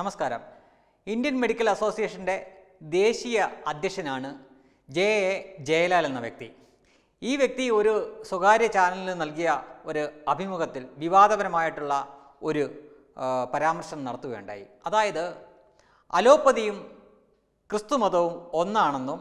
നമസ്കാരം Indian medical അസോസിയേഷൻ്റെ ദേശീയ അധ്യക്ഷനാണ് ജെ എ ജയലാൽ എന്ന വ്യക്തി ഈ വ്യക്തി ഒരു സ്വകാര്യ ചാനലിന് നൽകിയ ഒരു അഭിമുഖത്തിൽ വിവാദപരമായിട്ടുള്ള ഒരു പരാമർശം നടത്തുകയുണ്ടായി അതായത് അലോപ്പതിയും ക്രിസ്തുമതവും ഒന്നാണെന്നും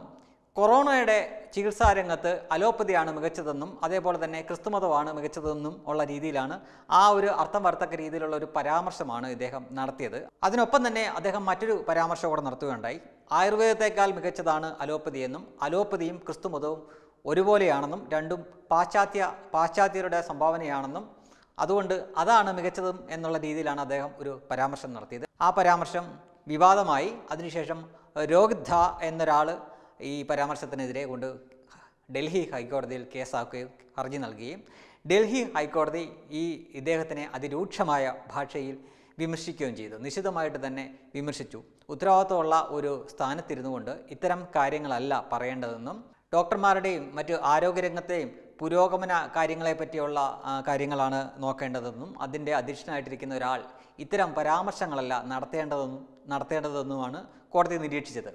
കൊറോണയുടെ ചികിത്സാ രംഗത്ത് അലോപ്പതിയാണ് മികച്ചതെന്നും അതേപോലെ തന്നെ ക്രിസ്തുമതമാണ് മികച്ചതെന്നും ഉള്ള രീതിയിലാണ് ആ ഒരു അർത്ഥം വർത്തക്ക രീതിയിലുള്ള ഒരു പരാമർശമാണ് ഇദ്ദേഹം നടത്തിയത് അതിനൊപ്പം തന്നെ അദ്ദേഹം മറ്റൊരു പരാമർശം കൂടെ നടത്തുകയുണ്ടായി ആയുർവേദത്തെക്കാൾ മികച്ചതാണ് അലോപ്പതിയെന്നും അലോപ്പതിയും ക്രിസ്തുമതവും ഒരുപോലെയാണെന്നും രണ്ടും പാശ്ചാത്യ പാശ്ചാത്യരുടെ സംഭാവനയാണെന്നും അതുകൊണ്ട് അതാണ് മികച്ചതും എന്നുള്ള രീതിയിലാണ് അദ്ദേഹം ഒരു പരാമർശം നടത്തിയത് ആ പരാമർശം വിവാദമായി അതിനുശേഷം ധ എന്നൊരാൾ ഈ പരാമർശത്തിനെതിരെ കൊണ്ട് ഡൽഹി ഹൈക്കോടതിയിൽ കേസാക്കുകയും ഹർജി നൽകുകയും ഡൽഹി ഹൈക്കോടതി ഈ ഇദ്ദേഹത്തിനെ അതിരൂക്ഷമായ ഭാഷയിൽ വിമർശിക്കുകയും ചെയ്തു നിശിതമായിട്ട് തന്നെ വിമർശിച്ചു ഉത്തരവാദിത്തമുള്ള ഒരു സ്ഥാനത്തിരുന്നു കൊണ്ട് ഇത്തരം കാര്യങ്ങളല്ല പറയേണ്ടതെന്നും ഡോക്ടർമാരുടെയും മറ്റ് ആരോഗ്യരംഗത്തെയും പുരോഗമന കാര്യങ്ങളെ പറ്റിയുള്ള കാര്യങ്ങളാണ് നോക്കേണ്ടതെന്നും അതിൻ്റെ അധ്യക്ഷനായിട്ടിരിക്കുന്ന ഒരാൾ ഇത്തരം പരാമർശങ്ങളല്ല നടത്തേണ്ടതെന്നും നടത്തേണ്ടതെന്നുമാണ് കോടതി നിരീക്ഷിച്ചത്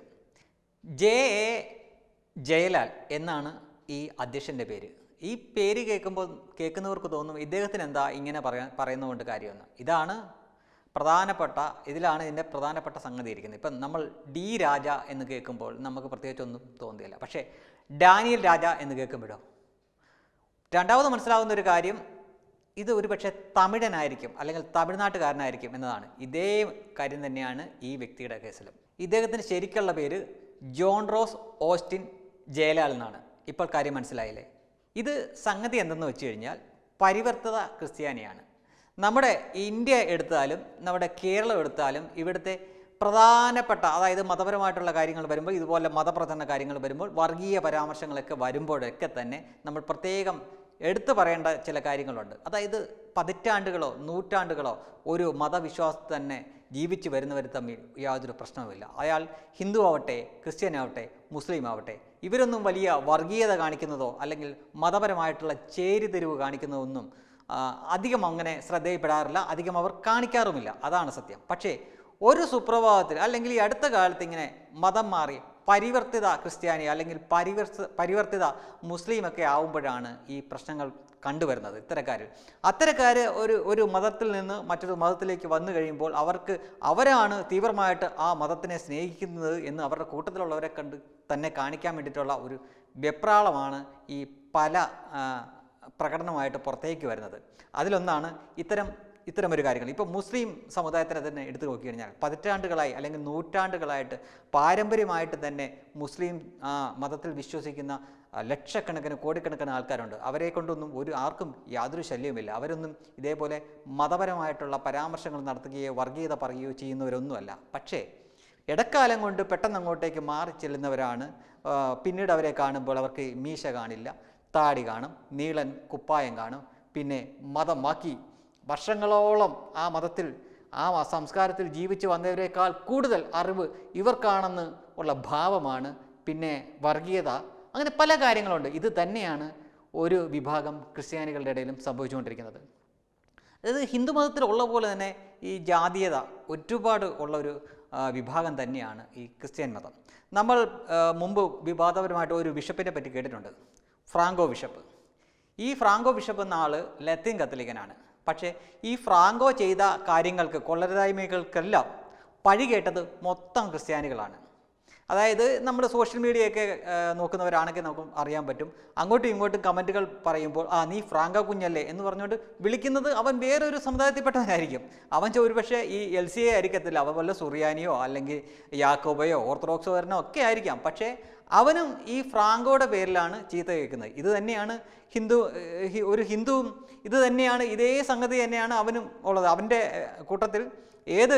ജെ എ ജയലാൽ എന്നാണ് ഈ അധ്യക്ഷൻ്റെ പേര് ഈ പേര് കേൾക്കുമ്പോൾ കേൾക്കുന്നവർക്ക് തോന്നും ഇദ്ദേഹത്തിന് എന്താ ഇങ്ങനെ പറയാൻ പറയുന്നതുകൊണ്ട് കാര്യമെന്ന് ഇതാണ് പ്രധാനപ്പെട്ട ഇതിലാണ് ഇതിൻ്റെ പ്രധാനപ്പെട്ട സംഗതി ഇരിക്കുന്നത് ഇപ്പം നമ്മൾ ഡി രാജ എന്ന് കേൾക്കുമ്പോൾ നമുക്ക് പ്രത്യേകിച്ചൊന്നും തോന്നുകയില്ല പക്ഷേ ഡാനിയൽ രാജ എന്ന് കേൾക്കുമ്പോഴോ രണ്ടാമത് മനസ്സിലാവുന്ന ഒരു കാര്യം ഇത് പക്ഷേ തമിഴനായിരിക്കും അല്ലെങ്കിൽ തമിഴ്നാട്ടുകാരനായിരിക്കും എന്നതാണ് ഇതേ കാര്യം തന്നെയാണ് ഈ വ്യക്തിയുടെ കേസിലും ഇദ്ദേഹത്തിന് ശരിക്കുള്ള പേര് ജോൺ റോസ് ഓസ്റ്റിൻ ജയലാൽ എന്നാണ് ഇപ്പോൾ കാര്യം മനസ്സിലായില്ലേ ഇത് സംഗതി എന്തെന്ന് വെച്ച് കഴിഞ്ഞാൽ പരിവർത്തിത ക്രിസ്ത്യാനിയാണ് നമ്മുടെ ഇന്ത്യ എടുത്താലും നമ്മുടെ കേരളം എടുത്താലും ഇവിടുത്തെ പ്രധാനപ്പെട്ട അതായത് മതപരമായിട്ടുള്ള കാര്യങ്ങൾ വരുമ്പോൾ ഇതുപോലെ മതപ്രധാന കാര്യങ്ങൾ വരുമ്പോൾ വർഗീയ പരാമർശങ്ങളൊക്കെ വരുമ്പോഴൊക്കെ തന്നെ നമ്മൾ പ്രത്യേകം എടുത്തു പറയേണ്ട ചില കാര്യങ്ങളുണ്ട് അതായത് പതിറ്റാണ്ടുകളോ നൂറ്റാണ്ടുകളോ ഒരു മതവിശ്വാസത്തെ തന്നെ ജീവിച്ചു വരുന്നവർ തമ്മിൽ യാതൊരു പ്രശ്നവുമില്ല അയാൾ ഹിന്ദു ആവട്ടെ ക്രിസ്ത്യൻ ആവട്ടെ മുസ്ലിം ആവട്ടെ ഇവരൊന്നും വലിയ വർഗീയത കാണിക്കുന്നതോ അല്ലെങ്കിൽ മതപരമായിട്ടുള്ള ചേരിതിരിവ് കാണിക്കുന്നതൊന്നും അധികം അങ്ങനെ ശ്രദ്ധയിൽപ്പെടാറില്ല അധികം അവർ കാണിക്കാറുമില്ല അതാണ് സത്യം പക്ഷേ ഒരു സുപ്രഭാതത്തിൽ അല്ലെങ്കിൽ ഈ അടുത്ത കാലത്ത് ഇങ്ങനെ മതം മാറി പരിവർത്തിത ക്രിസ്ത്യാനി അല്ലെങ്കിൽ പരിവർത്ത പരിവർത്തിത മുസ്ലിമൊക്കെ ആവുമ്പോഴാണ് ഈ പ്രശ്നങ്ങൾ കണ്ടുവരുന്നത് ഇത്തരക്കാർ അത്തരക്കാർ ഒരു ഒരു മതത്തിൽ നിന്ന് മറ്റൊരു മതത്തിലേക്ക് വന്നു കഴിയുമ്പോൾ അവർക്ക് അവരാണ് തീവ്രമായിട്ട് ആ മതത്തിനെ സ്നേഹിക്കുന്നത് എന്ന് അവരുടെ കൂട്ടത്തിലുള്ളവരെ കണ്ട് തന്നെ കാണിക്കാൻ വേണ്ടിയിട്ടുള്ള ഒരു വെപ്രാളമാണ് ഈ പല പ്രകടനമായിട്ട് പുറത്തേക്ക് വരുന്നത് അതിലൊന്നാണ് ഇത്തരം ഇത്തരമൊരു കാര്യങ്ങൾ ഇപ്പോൾ മുസ്ലിം സമുദായത്തിനെ തന്നെ എടുത്തു നോക്കി കഴിഞ്ഞാൽ പതിറ്റാണ്ടുകളായി അല്ലെങ്കിൽ നൂറ്റാണ്ടുകളായിട്ട് പാരമ്പര്യമായിട്ട് തന്നെ മുസ്ലിം മതത്തിൽ വിശ്വസിക്കുന്ന ലക്ഷക്കണക്കിന് കോടിക്കണക്കിന് ആൾക്കാരുണ്ട് അവരെ കൊണ്ടൊന്നും ഒരു ആർക്കും യാതൊരു ശല്യവുമില്ല അവരൊന്നും ഇതേപോലെ മതപരമായിട്ടുള്ള പരാമർശങ്ങൾ നടത്തുകയോ വർഗീയത പറയുകയോ ചെയ്യുന്നവരൊന്നുമല്ല പക്ഷേ ഇടക്കാലം കൊണ്ട് പെട്ടെന്ന് അങ്ങോട്ടേക്ക് മാറി ചെല്ലുന്നവരാണ് പിന്നീട് അവരെ കാണുമ്പോൾ അവർക്ക് മീശ കാണില്ല താടി കാണും നീളൻ കുപ്പായം കാണും പിന്നെ മതമാക്കി വർഷങ്ങളോളം ആ മതത്തിൽ ആ സംസ്കാരത്തിൽ ജീവിച്ചു വന്നവരേക്കാൾ കൂടുതൽ അറിവ് ഇവർക്കാണെന്ന് ഉള്ള ഭാവമാണ് പിന്നെ വർഗീയത അങ്ങനെ പല കാര്യങ്ങളുണ്ട് ഇത് തന്നെയാണ് ഒരു വിഭാഗം ക്രിസ്ത്യാനികളുടെ ഇടയിലും സംഭവിച്ചുകൊണ്ടിരിക്കുന്നത് അതായത് ഹിന്ദു ഉള്ള പോലെ തന്നെ ഈ ജാതീയത ഒരുപാട് ഉള്ള ഒരു വിഭാഗം തന്നെയാണ് ഈ ക്രിസ്ത്യൻ മതം നമ്മൾ മുമ്പ് വിവാദപരമായിട്ട് ഒരു ബിഷപ്പിനെ പറ്റി കേട്ടിട്ടുണ്ട് ഫ്രാങ്കോ ബിഷപ്പ് ഈ ഫ്രാങ്കോ ബിഷപ്പ് എന്ന ആൾ ലത്തീൻ കത്തലിക്കനാണ് പക്ഷേ ഈ ഫ്രാങ്കോ ചെയ്ത കാര്യങ്ങൾക്ക് കൊള്ളരുതായ്മകൾക്കെല്ലാം പഴി കേട്ടത് മൊത്തം ക്രിസ്ത്യാനികളാണ് അതായത് നമ്മൾ സോഷ്യൽ മീഡിയയൊക്കെ നോക്കുന്നവരാണെങ്കിൽ നമുക്ക് അറിയാൻ പറ്റും അങ്ങോട്ടും ഇങ്ങോട്ടും കമൻറ്റുകൾ പറയുമ്പോൾ ആ നീ ഫ്രാങ്ക കുഞ്ഞല്ലേ എന്ന് പറഞ്ഞുകൊണ്ട് വിളിക്കുന്നത് അവൻ വേറൊരു സമുദായത്തിൽപ്പെട്ടവനായിരിക്കും അവൻ ഒരുപക്ഷെ ഈ എൽ സി എ ആയിരിക്കത്തില്ല അവൻ വല്ല സുറിയാനിയോ അല്ലെങ്കിൽ യാക്കോബയോ ഓർത്തഡോക്സോരനോ ഒക്കെ ആയിരിക്കാം പക്ഷേ അവനും ഈ ഫ്രാങ്കോയുടെ പേരിലാണ് ചീത്ത കേൾക്കുന്നത് ഇത് തന്നെയാണ് ഹിന്ദു ഒരു ഹിന്ദുവും ഇത് തന്നെയാണ് ഇതേ സംഗതി തന്നെയാണ് അവനും ഉള്ളത് അവൻ്റെ കൂട്ടത്തിൽ ഏത്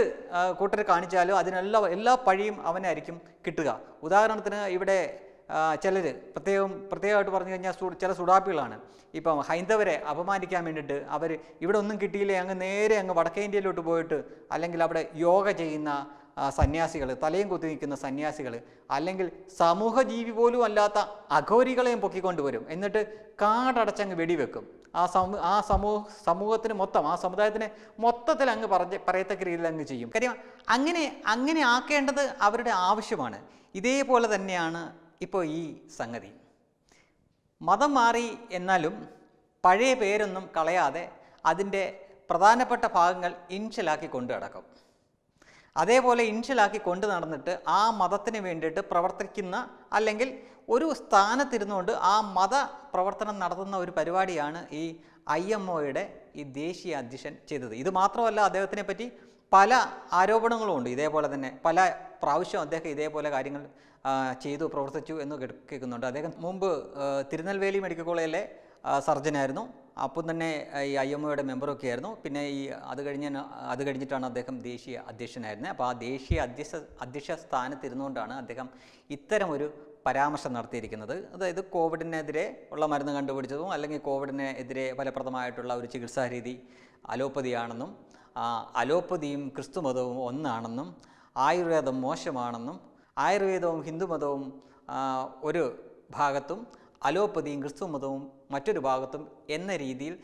കൂട്ടർ കാണിച്ചാലും അതിനെല്ലാം എല്ലാ പഴിയും അവനായിരിക്കും കിട്ടുക ഉദാഹരണത്തിന് ഇവിടെ ചിലർ പ്രത്യേകം പ്രത്യേകമായിട്ട് പറഞ്ഞു കഴിഞ്ഞാൽ ചില സുഡാപ്പികളാണ് ഇപ്പം ഹൈന്ദവരെ അപമാനിക്കാൻ വേണ്ടിയിട്ട് അവർ ഇവിടെ ഒന്നും കിട്ടിയില്ലേ അങ്ങ് നേരെ അങ്ങ് വടക്കേ ഇന്ത്യയിലോട്ട് പോയിട്ട് അല്ലെങ്കിൽ അവിടെ യോഗ ചെയ്യുന്ന സന്യാസികൾ തലയും കുത്തി നിൽക്കുന്ന സന്യാസികൾ അല്ലെങ്കിൽ സമൂഹജീവി പോലും അല്ലാത്ത അഘോരികളെയും പൊക്കിക്കൊണ്ടുവരും എന്നിട്ട് കാടടച്ചങ്ങ് വെടിവെക്കും ആ സമൂ ആ സമൂഹ സമൂഹത്തിന് മൊത്തം ആ സമുദായത്തിനെ മൊത്തത്തിൽ അങ്ങ് പറഞ്ഞ് പറയത്തക്ക രീതിയിൽ അങ്ങ് ചെയ്യും കാര്യം അങ്ങനെ അങ്ങനെ ആക്കേണ്ടത് അവരുടെ ആവശ്യമാണ് ഇതേപോലെ തന്നെയാണ് ഇപ്പോൾ ഈ സംഗതി മതം മാറി എന്നാലും പഴയ പേരൊന്നും കളയാതെ അതിൻ്റെ പ്രധാനപ്പെട്ട ഭാഗങ്ങൾ ഇൻഷലാക്കി കൊണ്ടു നടക്കും അതേപോലെ ഇൻഷലാക്കി കൊണ്ടു നടന്നിട്ട് ആ മതത്തിന് വേണ്ടിയിട്ട് പ്രവർത്തിക്കുന്ന അല്ലെങ്കിൽ ഒരു സ്ഥാനത്തിരുന്നുകൊണ്ട് ആ മത പ്രവർത്തനം നടത്തുന്ന ഒരു പരിപാടിയാണ് ഈ ഐ എം ഒയുടെ ഈ ദേശീയ അധ്യക്ഷൻ ചെയ്തത് ഇത് മാത്രമല്ല അദ്ദേഹത്തിനെ പറ്റി പല ആരോപണങ്ങളും ഉണ്ട് ഇതേപോലെ തന്നെ പല പ്രാവശ്യം അദ്ദേഹം ഇതേപോലെ കാര്യങ്ങൾ ചെയ്തു പ്രവർത്തിച്ചു എന്ന് കേൾക്കുന്നുണ്ട് അദ്ദേഹം മുമ്പ് തിരുനെൽവേലി മെഡിക്കൽ കോളേജിലെ സർജനായിരുന്നു അപ്പം തന്നെ ഈ ഐ എം ഒയുടെ മെമ്പറൊക്കെ ആയിരുന്നു പിന്നെ ഈ അത് കഴിഞ്ഞ അത് കഴിഞ്ഞിട്ടാണ് അദ്ദേഹം ദേശീയ അധ്യക്ഷനായിരുന്നത് അപ്പോൾ ആ ദേശീയ അധ്യക്ഷ അധ്യക്ഷ സ്ഥാനത്തിരുന്നുകൊണ്ടാണ് അദ്ദേഹം ഇത്തരമൊരു പരാമർശം നടത്തിയിരിക്കുന്നത് അതായത് കോവിഡിനെതിരെ ഉള്ള മരുന്ന് കണ്ടുപിടിച്ചതും അല്ലെങ്കിൽ കോവിഡിനെതിരെ ഫലപ്രദമായിട്ടുള്ള ഒരു ചികിത്സാരീതി അലോപ്പതിയാണെന്നും അലോപ്പതിയും ക്രിസ്തു മതവും ഒന്നാണെന്നും ആയുർവേദം മോശമാണെന്നും ആയുർവേദവും ഹിന്ദുമതവും ഒരു ഭാഗത്തും അലോപ്പതിയും ക്രിസ്തു മതവും മറ്റൊരു ഭാഗത്തും എന്ന രീതിയിൽ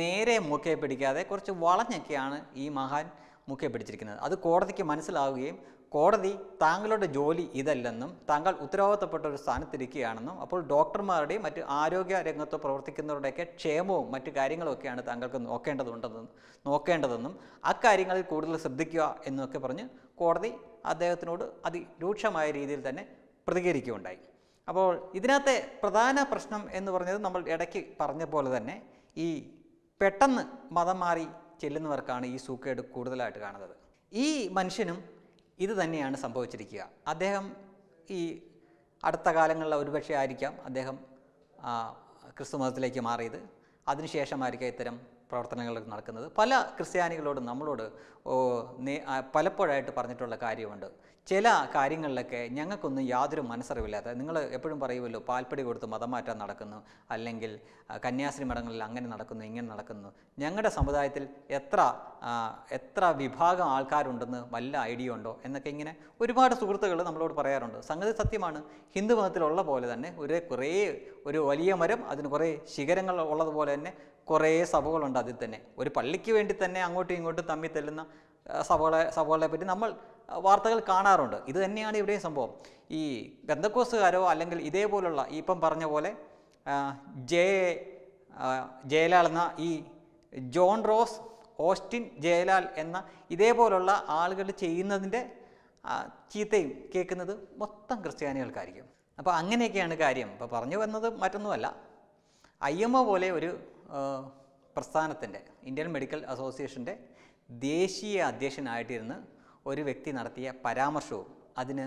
നേരെ മുഖേ പിടിക്കാതെ കുറച്ച് വളഞ്ഞൊക്കെയാണ് ഈ മഹാൻ മുഖേ പിടിച്ചിരിക്കുന്നത് അത് കോടതിക്ക് മനസ്സിലാവുകയും കോടതി താങ്കളുടെ ജോലി ഇതല്ലെന്നും താങ്കൾ ഉത്തരവാദിത്തപ്പെട്ട ഒരു സ്ഥാനത്തിരിക്കുകയാണെന്നും അപ്പോൾ ഡോക്ടർമാരുടെയും മറ്റ് ആരോഗ്യ രംഗത്ത് പ്രവർത്തിക്കുന്നവരുടെയൊക്കെ ക്ഷേമവും മറ്റു കാര്യങ്ങളൊക്കെയാണ് താങ്കൾക്ക് നോക്കേണ്ടതുണ്ടെന്നും നോക്കേണ്ടതെന്നും അക്കാര്യങ്ങളിൽ കൂടുതൽ ശ്രദ്ധിക്കുക എന്നൊക്കെ പറഞ്ഞ് കോടതി അദ്ദേഹത്തിനോട് അതിരൂക്ഷമായ രീതിയിൽ തന്നെ പ്രതികരിക്കുകയുണ്ടായി അപ്പോൾ ഇതിനകത്തെ പ്രധാന പ്രശ്നം എന്ന് പറഞ്ഞത് നമ്മൾ ഇടയ്ക്ക് പറഞ്ഞ പോലെ തന്നെ ഈ പെട്ടെന്ന് മതം മാറി ചെല്ലുന്നവർക്കാണ് ഈ സൂക്കേട് കൂടുതലായിട്ട് കാണുന്നത് ഈ മനുഷ്യനും ഇത് തന്നെയാണ് സംഭവിച്ചിരിക്കുക അദ്ദേഹം ഈ അടുത്ത കാലങ്ങളിൽ ഒരുപക്ഷെ ആയിരിക്കാം അദ്ദേഹം ക്രിസ്തു മതത്തിലേക്ക് മാറിയത് അതിനുശേഷമായിരിക്കാം ഇത്തരം പ്രവർത്തനങ്ങൾ നടക്കുന്നത് പല ക്രിസ്ത്യാനികളോടും നമ്മളോട് പലപ്പോഴായിട്ട് പറഞ്ഞിട്ടുള്ള കാര്യമുണ്ട് ചില കാര്യങ്ങളിലൊക്കെ ഞങ്ങൾക്കൊന്നും യാതൊരു മനസ്സറിവില്ലാത്ത നിങ്ങൾ എപ്പോഴും പറയുമല്ലോ പാൽപ്പടി കൊടുത്ത് മതമാറ്റം നടക്കുന്നു അല്ലെങ്കിൽ കന്യാസ്ത്രീ മഠങ്ങളിൽ അങ്ങനെ നടക്കുന്നു ഇങ്ങനെ നടക്കുന്നു ഞങ്ങളുടെ സമുദായത്തിൽ എത്ര എത്ര വിഭാഗം ആൾക്കാരുണ്ടെന്ന് വല്ല ഐഡിയ ഉണ്ടോ എന്നൊക്കെ ഇങ്ങനെ ഒരുപാട് സുഹൃത്തുക്കൾ നമ്മളോട് പറയാറുണ്ട് സംഗതി സത്യമാണ് ഹിന്ദു മതത്തിലുള്ള പോലെ തന്നെ ഒരു കുറേ ഒരു വലിയ മരം അതിന് കുറേ ശിഖരങ്ങൾ ഉള്ളതുപോലെ തന്നെ കുറേ സഭകളുണ്ട് അതിൽ തന്നെ ഒരു പള്ളിക്ക് വേണ്ടി തന്നെ അങ്ങോട്ടും ഇങ്ങോട്ടും തമ്മിൽ തെല്ലുന്ന സഭകളെ സഭകളെ പറ്റി നമ്മൾ വാർത്തകൾ കാണാറുണ്ട് ഇത് തന്നെയാണ് ഇവിടെയും സംഭവം ഈ ബന്ധക്കോസുകാരോ അല്ലെങ്കിൽ ഇതേപോലുള്ള ഇപ്പം പറഞ്ഞ പോലെ ജെ ജയലാൽ എന്ന ഈ ജോൺ റോസ് ഓസ്റ്റിൻ ജയലാൽ എന്ന ഇതേപോലുള്ള ആളുകൾ ചെയ്യുന്നതിൻ്റെ ചീത്തയും കേൾക്കുന്നത് മൊത്തം ക്രിസ്ത്യാനികൾക്കായിരിക്കും അപ്പോൾ അങ്ങനെയൊക്കെയാണ് കാര്യം ഇപ്പോൾ പറഞ്ഞു വന്നത് മറ്റൊന്നുമല്ല ഐ എം ഒ പോലെ ഒരു പ്രസ്ഥാനത്തിൻ്റെ ഇന്ത്യൻ മെഡിക്കൽ അസോസിയേഷൻ്റെ ദേശീയ അധ്യക്ഷനായിട്ടിരുന്ന് ഒരു വ്യക്തി നടത്തിയ പരാമർശവും അതിന്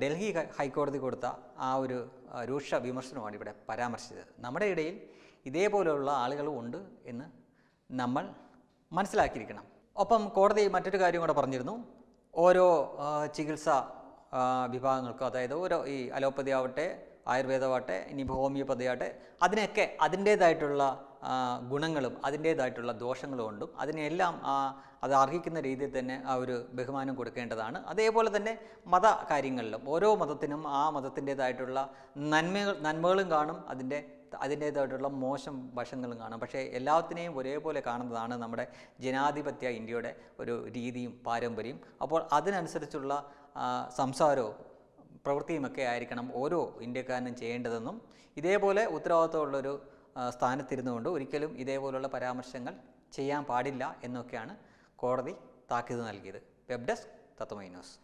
ഡൽഹി ഹൈക്കോടതി കൊടുത്ത ആ ഒരു രൂക്ഷ വിമർശനമാണ് ഇവിടെ പരാമർശിച്ചത് നമ്മുടെ ഇടയിൽ ഇതേപോലെയുള്ള ആളുകളും ഉണ്ട് എന്ന് നമ്മൾ മനസ്സിലാക്കിയിരിക്കണം ഒപ്പം കോടതി മറ്റൊരു കാര്യം കൂടെ പറഞ്ഞിരുന്നു ഓരോ ചികിത്സ വിഭാഗങ്ങൾക്കും അതായത് ഓരോ ഈ അലോപ്പതി ആവട്ടെ ആയുർവേദമാവട്ടെ ഇനി ഹോമിയോപ്പതി ആവട്ടെ അതിനൊക്കെ അതിൻ്റേതായിട്ടുള്ള ഗുണങ്ങളും അതിൻ്റേതായിട്ടുള്ള ദോഷങ്ങളും ഉണ്ടും അതിനെല്ലാം അത് അർഹിക്കുന്ന രീതിയിൽ തന്നെ ആ ഒരു ബഹുമാനം കൊടുക്കേണ്ടതാണ് അതേപോലെ തന്നെ മത കാര്യങ്ങളിലും ഓരോ മതത്തിനും ആ മതത്തിൻ്റേതായിട്ടുള്ള നന്മകൾ നന്മകളും കാണും അതിൻ്റെ അതിൻ്റേതായിട്ടുള്ള മോശം വശങ്ങളും കാണും പക്ഷേ എല്ലാത്തിനെയും ഒരേപോലെ കാണുന്നതാണ് നമ്മുടെ ജനാധിപത്യ ഇന്ത്യയുടെ ഒരു രീതിയും പാരമ്പര്യം അപ്പോൾ അതിനനുസരിച്ചുള്ള സംസാരവും പ്രവൃത്തിയുമൊക്കെ ആയിരിക്കണം ഓരോ ഇന്ത്യക്കാരനും ചെയ്യേണ്ടതെന്നും ഇതേപോലെ ഉത്തരവാദിത്തമുള്ളൊരു സ്ഥാനത്തിരുന്നുകൊണ്ട് ഒരിക്കലും ഇതേപോലുള്ള പരാമർശങ്ങൾ ചെയ്യാൻ പാടില്ല എന്നൊക്കെയാണ് കോടതി താക്കീത് നൽകിയത് വെബ് ഡെസ്ക് തത്വമൈ ന്യൂസ്